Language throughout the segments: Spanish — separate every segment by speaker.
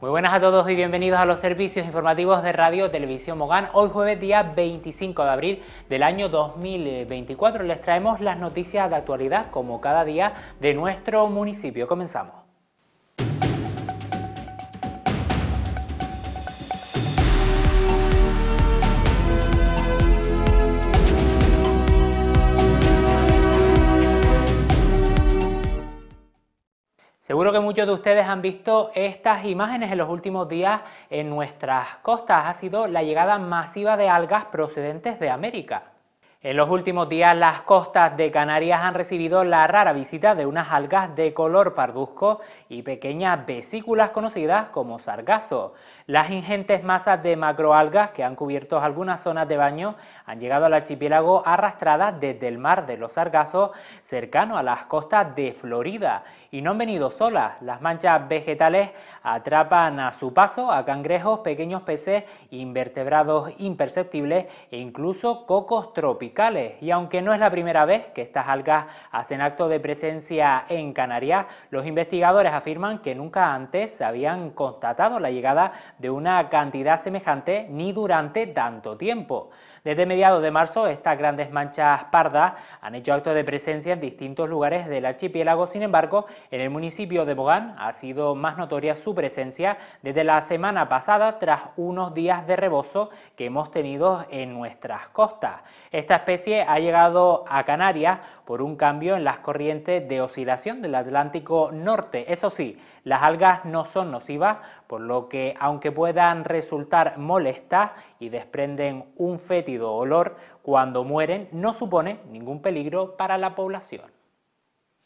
Speaker 1: Muy buenas a todos y bienvenidos a los servicios informativos de Radio Televisión Mogán. Hoy jueves día 25 de abril del año 2024 les traemos las noticias de actualidad como cada día de nuestro municipio. Comenzamos. que muchos de ustedes han visto estas imágenes en los últimos días en nuestras costas. Ha sido la llegada masiva de algas procedentes de América. En los últimos días las costas de Canarias han recibido la rara visita de unas algas de color parduzco y pequeñas vesículas conocidas como sargazo. Las ingentes masas de macroalgas que han cubierto algunas zonas de baño han llegado al archipiélago arrastradas desde el mar de los Sargazos, cercano a las costas de Florida, y no han venido solas. Las manchas vegetales atrapan a su paso a cangrejos, pequeños peces, invertebrados imperceptibles e incluso cocos tropicales. Y aunque no es la primera vez que estas algas hacen acto de presencia en Canarias, los investigadores afirman que nunca antes se habían constatado la llegada de una cantidad semejante ni durante tanto tiempo. Desde mediados de marzo, estas grandes manchas pardas han hecho acto de presencia en distintos lugares del archipiélago. Sin embargo, en el municipio de Bogán... ha sido más notoria su presencia desde la semana pasada tras unos días de rebozo que hemos tenido en nuestras costas. Esta especie ha llegado a Canarias por un cambio en las corrientes de oscilación del Atlántico Norte. Eso sí, las algas no son nocivas por lo que aunque puedan resultar molestas y desprenden un fétido olor, cuando mueren no supone ningún peligro para la
Speaker 2: población.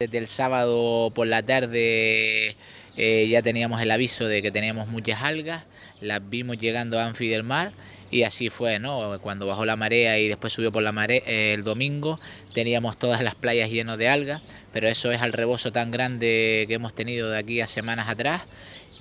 Speaker 2: Desde el sábado por la tarde eh, ya teníamos el aviso de que teníamos muchas algas, las vimos llegando a Anfi del Mar y así fue, ¿no? Cuando bajó la marea y después subió por la marea eh, el domingo, teníamos todas las playas llenas de algas, pero eso es al rebozo tan grande que hemos tenido de aquí a semanas atrás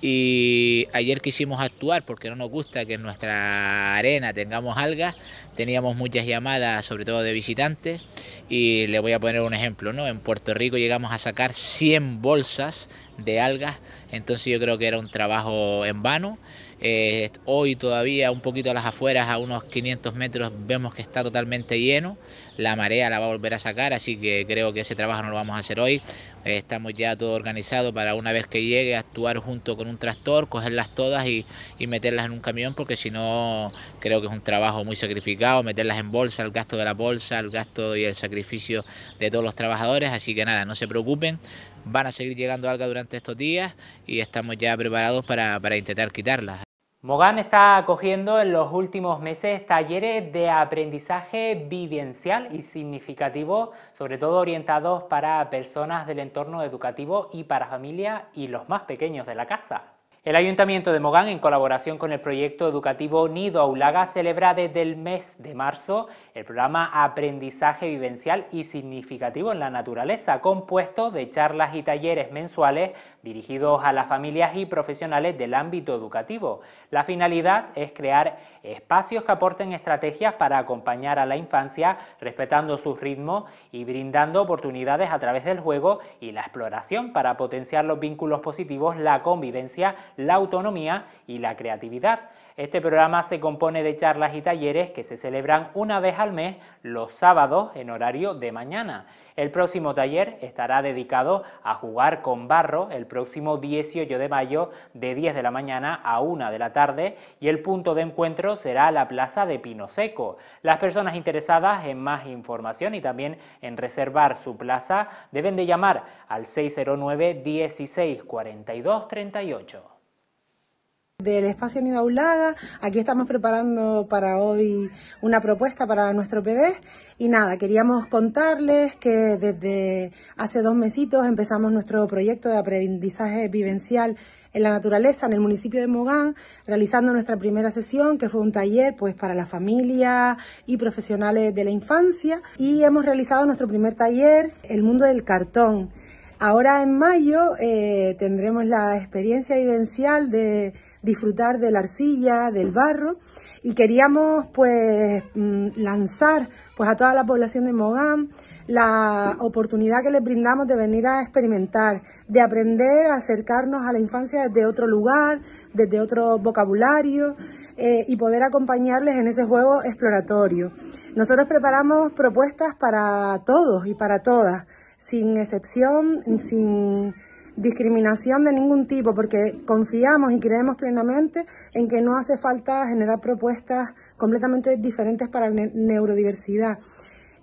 Speaker 2: y ayer quisimos actuar porque no nos gusta que en nuestra arena tengamos algas. Teníamos muchas llamadas, sobre todo de visitantes. Y le voy a poner un ejemplo, ¿no? En Puerto Rico llegamos a sacar 100 bolsas de algas. Entonces yo creo que era un trabajo en vano. Eh, hoy todavía un poquito a las afueras, a unos 500 metros, vemos que está totalmente lleno la marea la va a volver a sacar, así que creo que ese trabajo no lo vamos a hacer hoy. Estamos ya todo organizado para una vez que llegue actuar junto con un tractor, cogerlas todas y, meterlas en un camión, porque si no creo que es un trabajo muy sacrificado, meterlas en bolsa, el gasto de la bolsa, el gasto y el sacrificio de todos los trabajadores, así que nada, no se preocupen, van a seguir llegando algas durante estos días y estamos ya preparados para, para intentar quitarlas. Mogán está acogiendo en los últimos meses
Speaker 1: talleres de aprendizaje vivencial y significativo, sobre todo orientados para personas del entorno educativo y para familia y los más pequeños de la casa. El Ayuntamiento de Mogán, en colaboración con el proyecto educativo Nido Aulaga, celebra desde el mes de marzo el programa Aprendizaje Vivencial y Significativo en la Naturaleza, compuesto de charlas y talleres mensuales dirigidos a las familias y profesionales del ámbito educativo. La finalidad es crear espacios que aporten estrategias para acompañar a la infancia, respetando sus ritmos y brindando oportunidades a través del juego y la exploración para potenciar los vínculos positivos, la convivencia, la autonomía y la creatividad. Este programa se compone de charlas y talleres que se celebran una vez al mes los sábados en horario de mañana. El próximo taller estará dedicado a jugar con barro el próximo 18 de mayo de 10 de la mañana a 1 de la tarde y el punto de encuentro será la Plaza de Pino Seco. Las personas interesadas en más información y también en reservar su plaza deben de llamar al 609 16 42 38.
Speaker 3: Del espacio Nido Aulaga, aquí estamos preparando para hoy una propuesta para nuestro bebé y nada, queríamos contarles que desde hace dos mesitos empezamos nuestro proyecto de aprendizaje vivencial en la naturaleza, en el municipio de Mogán, realizando nuestra primera sesión, que fue un taller pues para la familia y profesionales de la infancia. Y hemos realizado nuestro primer taller, El Mundo del Cartón. Ahora en mayo eh, tendremos la experiencia vivencial de disfrutar de la arcilla, del barro y queríamos pues mm, lanzar pues a toda la población de Mogán la oportunidad que les brindamos de venir a experimentar, de aprender a acercarnos a la infancia desde otro lugar, desde otro vocabulario eh, y poder acompañarles en ese juego exploratorio. Nosotros preparamos propuestas para todos y para todas, sin excepción, sin discriminación de ningún tipo, porque confiamos y creemos plenamente en que no hace falta generar propuestas completamente diferentes para la neurodiversidad.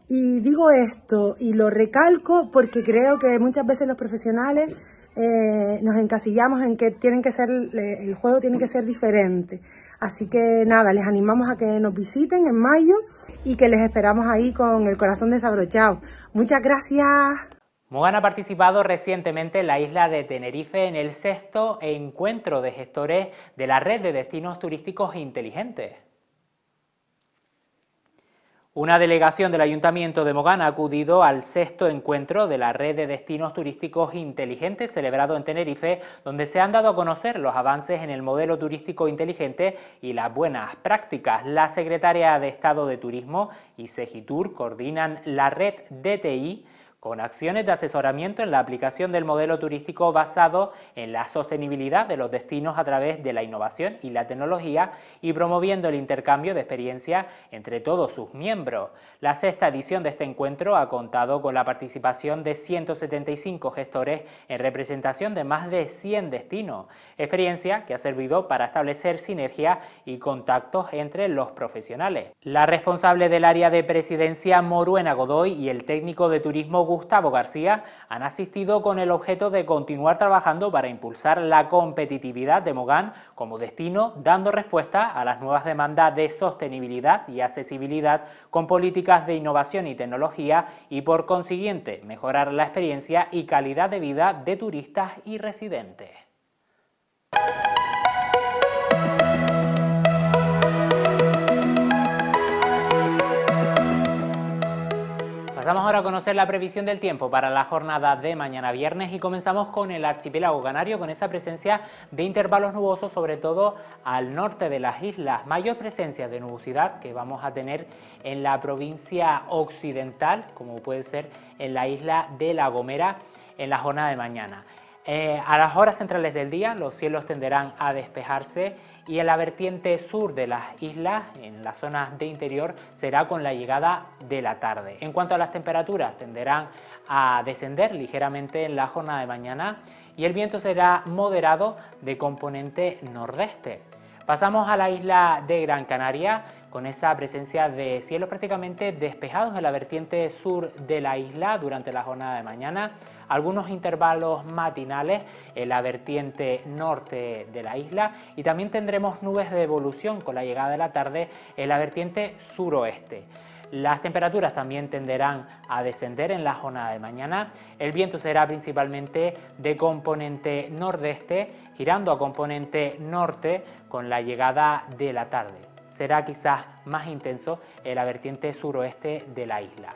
Speaker 3: Y digo esto y lo recalco porque creo que muchas veces los profesionales eh, nos encasillamos en que tienen que ser el juego tiene que ser diferente. Así que nada, les animamos a que nos visiten en mayo y que les esperamos ahí con el corazón desabrochado. Muchas gracias.
Speaker 1: Mogan ha participado recientemente en la isla de Tenerife en el sexto encuentro de gestores de la red de destinos turísticos inteligentes. Una delegación del Ayuntamiento de Mogán ha acudido al sexto encuentro de la Red de Destinos Turísticos Inteligentes celebrado en Tenerife, donde se han dado a conocer los avances en el modelo turístico inteligente y las buenas prácticas. La Secretaria de Estado de Turismo y Segitur coordinan la red DTI con acciones de asesoramiento en la aplicación del modelo turístico basado en la sostenibilidad de los destinos a través de la innovación y la tecnología y promoviendo el intercambio de experiencia entre todos sus miembros. La sexta edición de este encuentro ha contado con la participación de 175 gestores en representación de más de 100 destinos, experiencia que ha servido para establecer sinergia y contactos entre los profesionales. La responsable del área de presidencia Moruena Godoy y el técnico de turismo Gustavo García han asistido con el objeto de continuar trabajando para impulsar la competitividad de Mogán como destino, dando respuesta a las nuevas demandas de sostenibilidad y accesibilidad con políticas de innovación y tecnología y por consiguiente mejorar la experiencia y calidad de vida de turistas y residentes. Pasamos ahora a conocer la previsión del tiempo para la jornada de mañana viernes y comenzamos con el archipiélago canario con esa presencia de intervalos nubosos sobre todo al norte de las islas. Mayor presencia de nubosidad que vamos a tener en la provincia occidental como puede ser en la isla de La Gomera en la jornada de mañana. Eh, a las horas centrales del día los cielos tenderán a despejarse y en la vertiente sur de las islas, en las zonas de interior, será con la llegada de la tarde. En cuanto a las temperaturas, tenderán a descender ligeramente en la jornada de mañana y el viento será moderado de componente nordeste. Pasamos a la isla de Gran Canaria, con esa presencia de cielos prácticamente despejados en la vertiente sur de la isla durante la jornada de mañana, algunos intervalos matinales en la vertiente norte de la isla y también tendremos nubes de evolución con la llegada de la tarde en la vertiente suroeste. Las temperaturas también tenderán a descender en la jornada de mañana. El viento será principalmente de componente nordeste, girando a componente norte con la llegada de la tarde será quizás más intenso en la vertiente suroeste de la isla.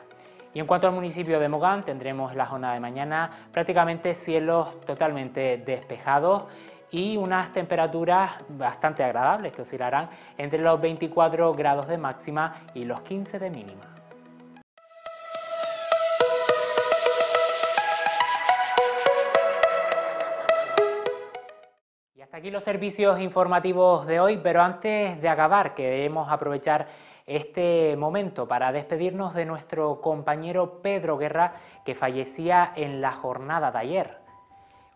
Speaker 1: Y en cuanto al municipio de Mogán, tendremos la zona de mañana prácticamente cielos totalmente despejados y unas temperaturas bastante agradables que oscilarán entre los 24 grados de máxima y los 15 de mínima. aquí los servicios informativos de hoy, pero antes de acabar queremos aprovechar este momento para despedirnos de nuestro compañero Pedro Guerra que fallecía en la jornada de ayer.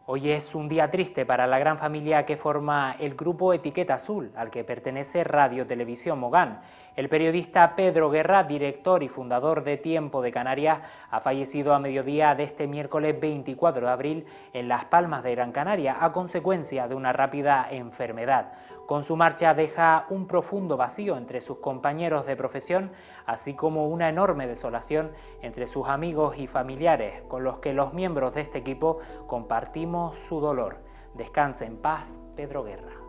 Speaker 1: Hoy es un día triste para la gran familia que forma el grupo Etiqueta Azul, al que pertenece Radio Televisión Mogán. El periodista Pedro Guerra, director y fundador de Tiempo de Canarias, ha fallecido a mediodía de este miércoles 24 de abril en Las Palmas de Gran Canaria a consecuencia de una rápida enfermedad. Con su marcha deja un profundo vacío entre sus compañeros de profesión, así como una enorme desolación entre sus amigos y familiares, con los que los miembros de este equipo compartimos su dolor. Descanse en paz, Pedro Guerra.